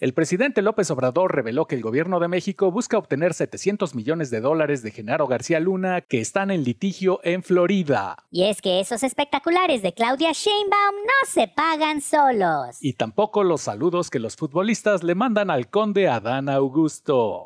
El presidente López Obrador reveló que el gobierno de México busca obtener 700 millones de dólares de Genaro García Luna que están en litigio en Florida. Y es que esos espectaculares de Claudia Sheinbaum no se pagan solos. Y tampoco los saludos que los futbolistas le mandan al conde Adán Augusto.